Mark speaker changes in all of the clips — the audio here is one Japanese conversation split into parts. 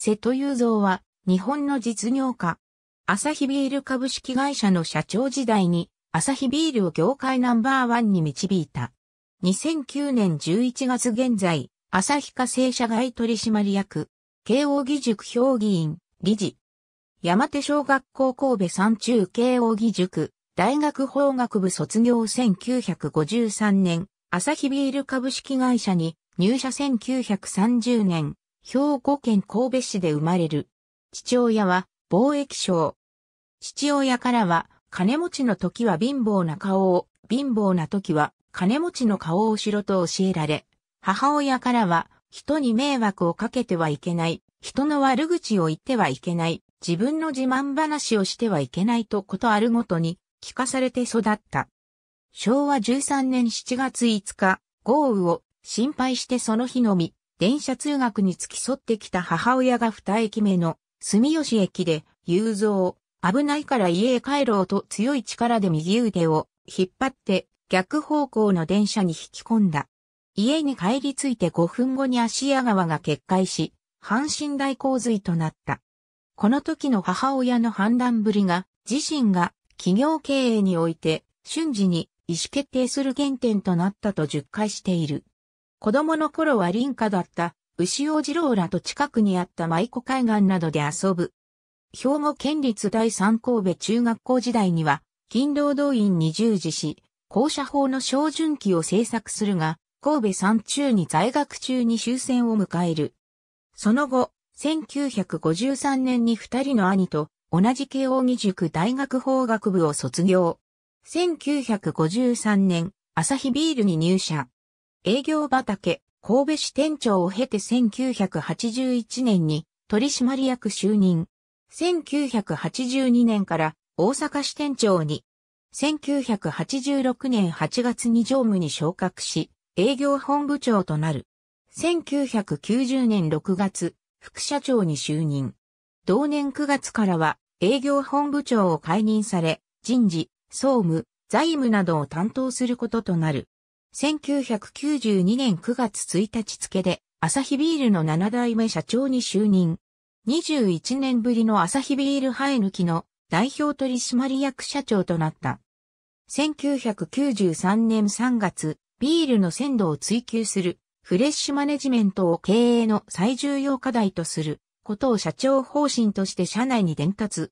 Speaker 1: 瀬戸雄三は、日本の実業家。アサヒビール株式会社の社長時代に、アサヒビールを業界ナンバーワンに導いた。2009年11月現在、アサヒ化成社外取締役、慶応義塾評議員、理事。山手小学校神戸三中慶応義塾、大学法学部卒業1953年、アサヒビール株式会社に入社1930年、兵庫県神戸市で生まれる。父親は貿易商。父親からは金持ちの時は貧乏な顔を、貧乏な時は金持ちの顔をしろと教えられ、母親からは人に迷惑をかけてはいけない、人の悪口を言ってはいけない、自分の自慢話をしてはいけないとことあるごとに聞かされて育った。昭和13年7月5日、豪雨を心配してその日のみ、電車通学に付き添ってきた母親が二駅目の住吉駅で、雄三、危ないから家へ帰ろうと強い力で右腕を引っ張って逆方向の電車に引き込んだ。家に帰り着いて5分後に芦屋川が決壊し、阪神大洪水となった。この時の母親の判断ぶりが、自身が企業経営において瞬時に意思決定する原点となったと述懐している。子供の頃は林家だった牛尾二郎らと近くにあった舞子海岸などで遊ぶ。兵庫県立第三神戸中学校時代には、勤労動員に従事し、校舎法の小準期を制作するが、神戸山中に在学中に終戦を迎える。その後、1953年に二人の兄と同じ慶応義塾大学法学部を卒業。1953年、朝日ビールに入社。営業畑、神戸市店長を経て1981年に取締役就任。1982年から大阪支店長に、1986年8月に常務に昇格し、営業本部長となる。1990年6月、副社長に就任。同年9月からは営業本部長を解任され、人事、総務、財務などを担当することとなる。1992年9月1日付で、アサヒビールの7代目社長に就任。21年ぶりのアサヒビール生え抜きの代表取締役社長となった。1993年3月、ビールの鮮度を追求するフレッシュマネジメントを経営の最重要課題とすることを社長方針として社内に伝達。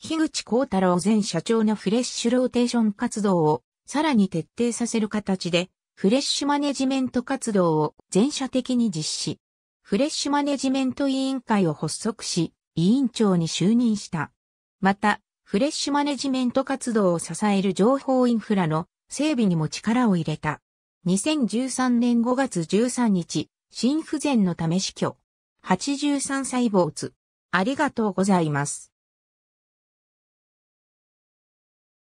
Speaker 1: 樋口幸太郎前社長のフレッシュローテーション活動をさらに徹底させる形で、フレッシュマネジメント活動を全社的に実施。フレッシュマネジメント委員会を発足し、委員長に就任した。また、フレッシュマネジメント活動を支える情報インフラの整備にも力を入れた。2013年5月13日、心不全のため死去。83歳坊主。ありがとうございます。